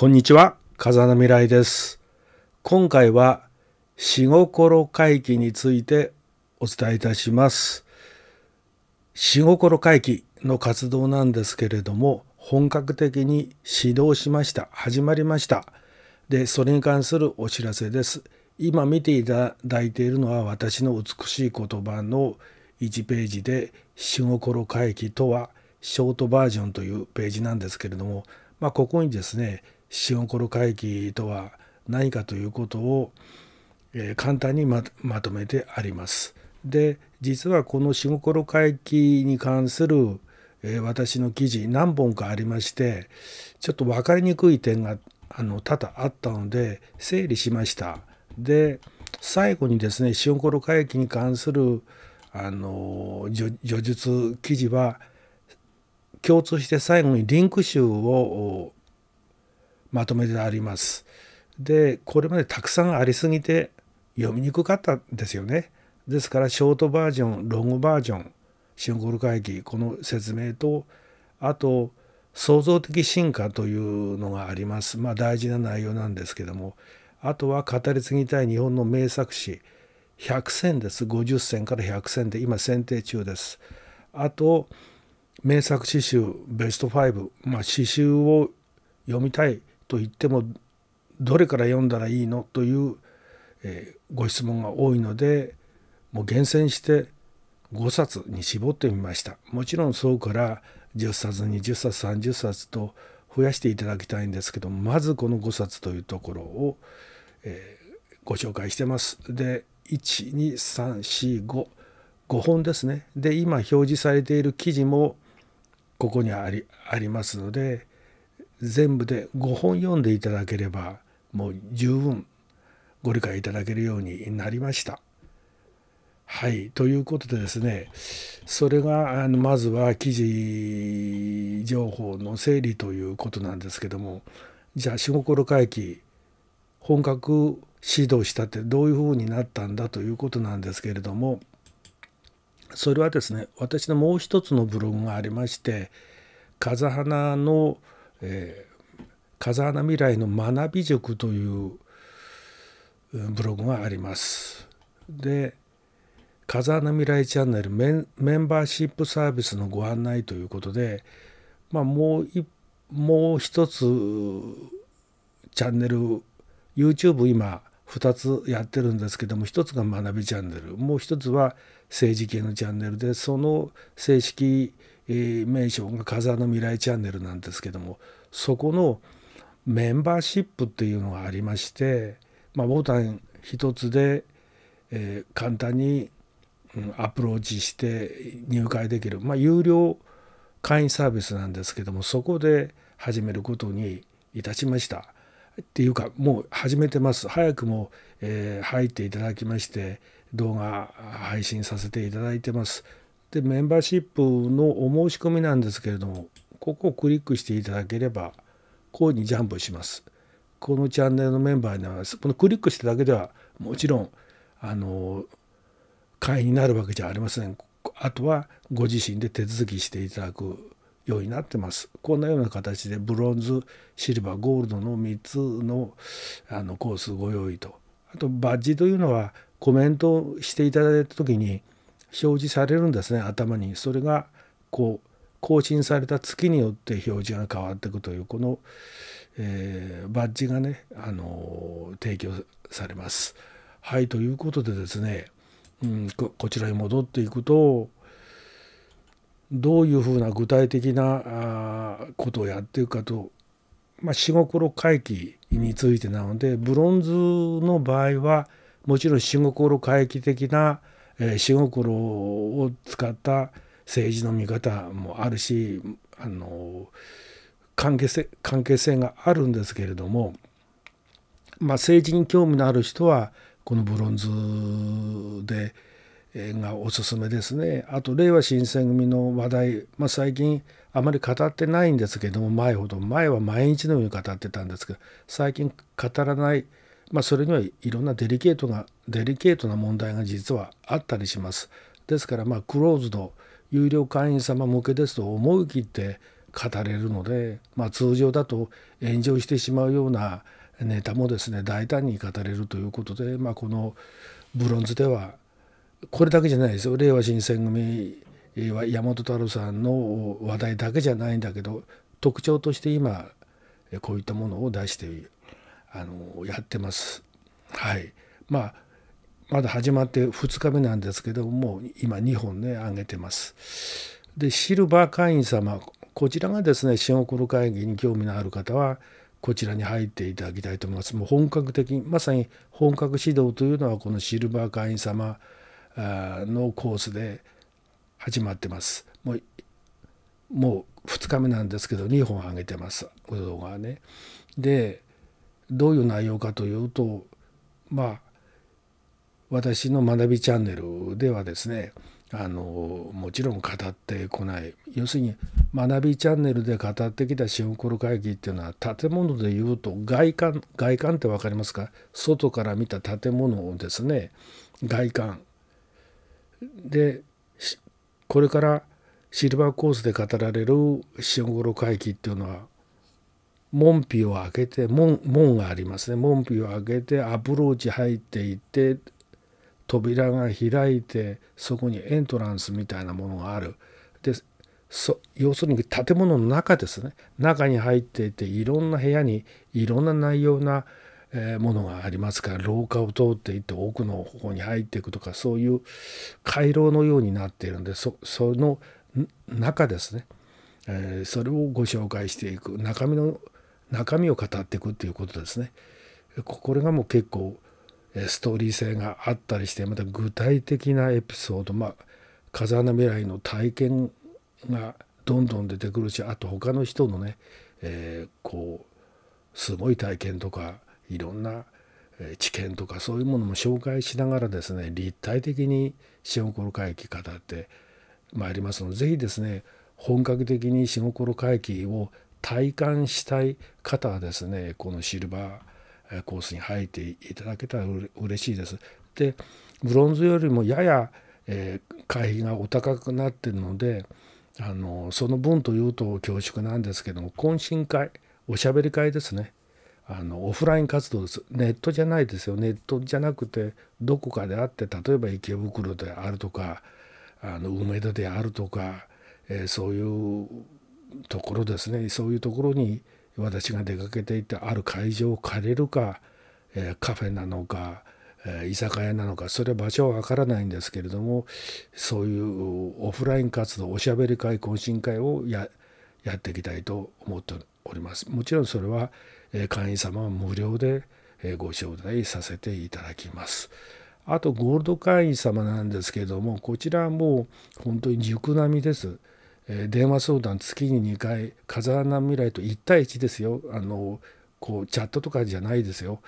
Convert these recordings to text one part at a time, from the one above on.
こんにちは、風の未来です。今回は死心回帰についてお伝えいたします。死心回帰の活動なんですけれども、本格的に指導しました。始まりました。で、それに関するお知らせです。今見ていただいているのは私の美しい言葉の1ページで死心回帰とはショートバージョンというページなんですけれども、まあ、ここにですねシオンコロ会議とは何かということを、えー、簡単にまとめてあります。で実はこのシオンコロ会議に関する、えー、私の記事何本かありましてちょっと分かりにくい点があの多々あったので整理しました。で最後にですねシオンコロ会議に関するあの叙述記事は共通して最後にリンク集をまとめてあります。でこれまでたくさんありすぎて読みにくかったんですよね。ですからショートバージョンロングバージョンシンゴル会議この説明とあと創造的進化というのがあります。まあ大事な内容なんですけどもあとは語り継ぎたい日本の名作詞100選です50選から100選で今選定中です。あと名作詩集ベスト5、まあ、詩集を読みたいと言ってもどれから読んだらいいのという、えご質問が多いのでもう厳選して5冊に絞ってみましたもちろんそうから10冊20冊30冊と増やしていただきたいんですけどまずこの5冊というところを、えー、ご紹介してます。で12345 5本ですね。で今表示されている記事もここにありありますので全部で5本読んでいただければもう十分ご理解いただけるようになりました。はい、ということでですねそれがあのまずは記事情報の整理ということなんですけどもじゃあ下心回帰本格指導したってどういうふうになったんだということなんですけれどもそれはですね私のもう一つのブログがありまして「風花のえー、風穴未来の学び塾というブログがあります。で風穴未来チャンネルメンバーシップサービスのご案内ということで、まあ、もう一もう一つチャンネル YouTube 今2つやってるんですけども1つが学びチャンネルもう1つは政治系のチャンネルでその正式え名称が「風の未来チャンネル」なんですけどもそこのメンバーシップっていうのがありまして、まあ、ボタン一つで、え簡単にアプローチして入会できる、まあ、有料会員サービスなんですけどもそこで始めることにいたしました。っていうかもう始めてます早くも、えー、入っていただきまして動画配信させていただいてますでメンバーシップのお申し込みなんですけれどもここをクリックしていただければこうにジャンプします。このチャンネルのメンバーにはこのクリックしただけではもちろんあの会員になるわけじゃありません。あとはご自身で手続きしていただくようになってます。こんなような形でブロンズ、シルバー、ゴールドの3つのあのコースご用意と。あとバッジというのはコメントしていただいた時に表示されるんですね頭にそれがこう更新された月によって表示が変わっていくというこの、えー、バッジがね、あのー、提供されます。はいということでですね、うん、こちらに戻っていくとどういうふうな具体的なあことをやっていくかと、まあ、死回帰についてなのでブロンズの場合はもちろん仕心回帰的な、えー、心を使った政治の見方もあるしあの関係性関係性があるんですけれども、まあ、政治に興味のある人はこのブロンズで、えー、がおすすめですね。あと、令和新選組の話題、まあ、最近あまり語ってないんですけども、前ほど、前は毎日のように語ってたんですけど、最近語らない、まあ、それにはいろんなデリケートなデリケートな問題が実はあったりします。ですからまあクローズド有料会員様向けですと思い切って語れるので、まあ、通常だと炎上してしまうようなネタもですね大胆に語れるということで、まあ、このブロンズではこれだけじゃないですよ令和新選組は山本太郎さんの話題だけじゃないんだけど特徴として今こういったものを出している。あのやってます。はい、まあまだ始まって2日目なんですけどもう今2本ね上げてます。でシルバー会員様こちらがですね新大久会議に興味のある方はこちらに入っていただきたいと思います。もう本格的にまさに本格指導というのはこのシルバー会員様のコースで始まってます。もうもう2日目なんですけど2本上げてます動画はね。でどういう内容かというとまあ私の学びチャンネルではですねあのもちろん語ってこない要するに学びチャンネルで語ってきたシンコル会議っていうのは建物でいうと外観外観って分かりますか外から見た建物をですね外観でこれからシルバーコースで語られるシンコル会議っていうのは門扉を開けて門門がありますね門扉を開けてアプローチ入っていって扉が開いてそこにエントランスみたいなものがあるでそ要するに建物の中ですね中に入っていていろんな部屋にいろんな内容なものがありますから廊下を通っていって奥の方に入っていくとかそういう回廊のようになっているんでその中ですね、えー、それをご紹介していく中身の中身を語っていくっていうことですね。これがもう結構ストーリー性があったりしてまた具体的なエピソードまあ風穴未来の体験がどんどん出てくるしあと他の人のね、えー、こうすごい体験とかいろんな知見とかそういうものも紹介しながらですね立体的に死心回帰語ってまいりますので是非ですね本格的に死心回帰を体感したい方はですねこのシルバーコースに入っていただけたら嬉しいです。でブロンズよりもやや、え会費がお高くなってるのであのその分というと恐縮なんですけども懇親会おしゃべり会ですねあのオフライン活動ですネットじゃないですよネットじゃなくてどこかであって例えば池袋であるとかあの梅田であるとか、えー、そういうところですねそういうところに私が出かけていてある会場を借りるか、えー、カフェなのか、えー、居酒屋なのかそれは場所はわからないんですけれどもそういうオフライン活動おしゃべり会懇親会をややっていきたいと思っております。もちろんそれは、えー、会員様は無料で、えご招待させていただきます。あとゴールド会員様なんですけれどもこちらはもう本当に熟並みです。えー、電話相談月に2回風穴未来と1対1ですよあのこうチャットとかじゃないですよ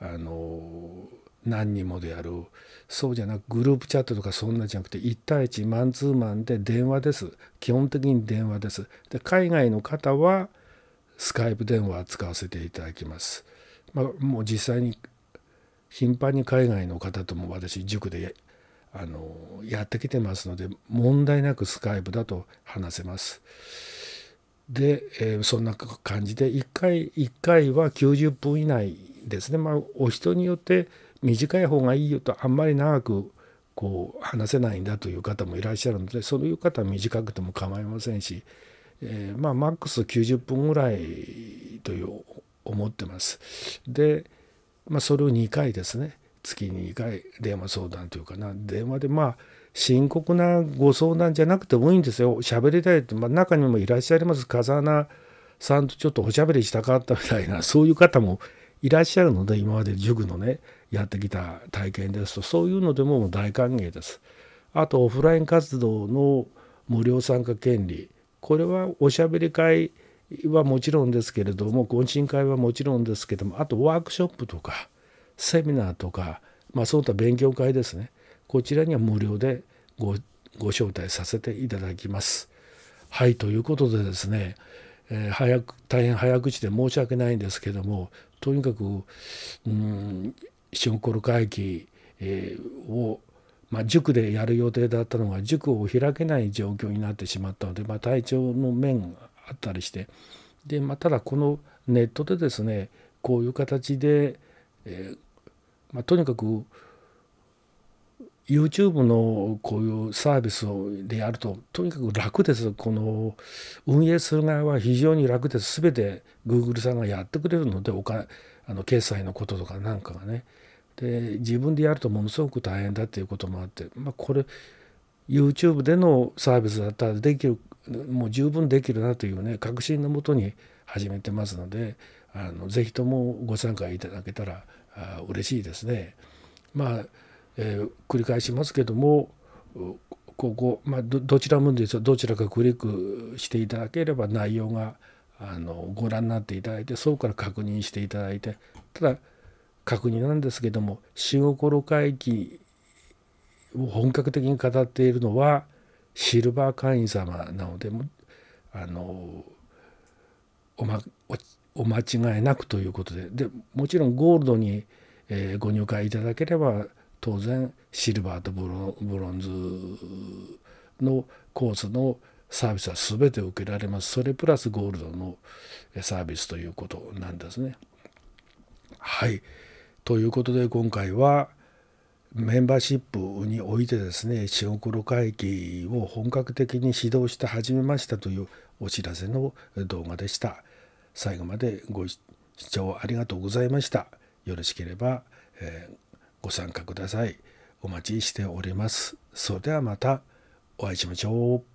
あの何人もでやるそうじゃなくグループチャットとかそんなじゃなくて1対1マンツーマンで電話です基本的に電話ですで海外の方はスカイプ電話使わせていただきます、まあ、もう実際に頻繁に海外の方とも私塾であのやってきてますので問題なくスカイプだと話せます。で、えー、そんな感じで1回1回は90分以内ですね、まあ、お人によって短い方がいいよとあんまり長くこう話せないんだという方もいらっしゃるのでそういう方は短くても構いませんし、えー、まあマックス90分ぐらいという思ってます。で、まあ、それを2回ですね。月に1回電話相談というかな電話でまあ深刻なご相談じゃなくてもいいんですよ喋りたいって、まあ、中にもいらっしゃいます風穴さんとちょっとおしゃべりしたかったみたいなそういう方もいらっしゃるので今まで塾のねやってきた体験ですとそういうのでも大歓迎です。あとオフライン活動の無料参加権利これはおしゃべり会はもちろんですけれども懇親会はもちろんですけどもあとワークショップとか。セミナーとか、まあ、その他勉強会ですねこちらには無料でご招待させていただきます。はいということでですね、えー、早く大変早口で申し訳ないんですけどもとにかくうん仕事会議、えー、を、まあ、塾でやる予定だったのが塾を開けない状況になってしまったので、まあ、体調の面あったりしてで、まあ、ただこのネットでですねこういう形で、えーまあ、とにかく YouTube のこういうサービスをでやるととにかく楽ですこの運営する側は非常に楽です全て Google さんがやってくれるのでお金あの決済のこととかなんかがねで自分でやるとものすごく大変だっていうこともあって、まあ、これ YouTube でのサービスだったらできるもう十分できるなというね確信のもとに始めてますのであのぜひともご参加いただけたら嬉しいですね。まあ、えー、繰り返しますけどもここ、まあ、どちらもですよどちらかクリックしていただければ内容があのご覧になっていただいてそこから確認していただいてただ確認なんですけども「死心回会議」を本格的に語っているのはシルバー会員様なのであのおまおお間違いなくということででもちろんゴールドに、えご入会いただければ当然シルバーとブロブロンズのコースのサービスは全て受けられますそれプラスゴールドのサービスということなんですね。はいということで今回はメンバーシップにおいてですね「塩黒会議を本格的に指導して始めました」というお知らせの動画でした。最後までご視聴ありがとうございました。よろしければ、えー、ご参加ください。お待ちしております。それではまたお会いしましょう。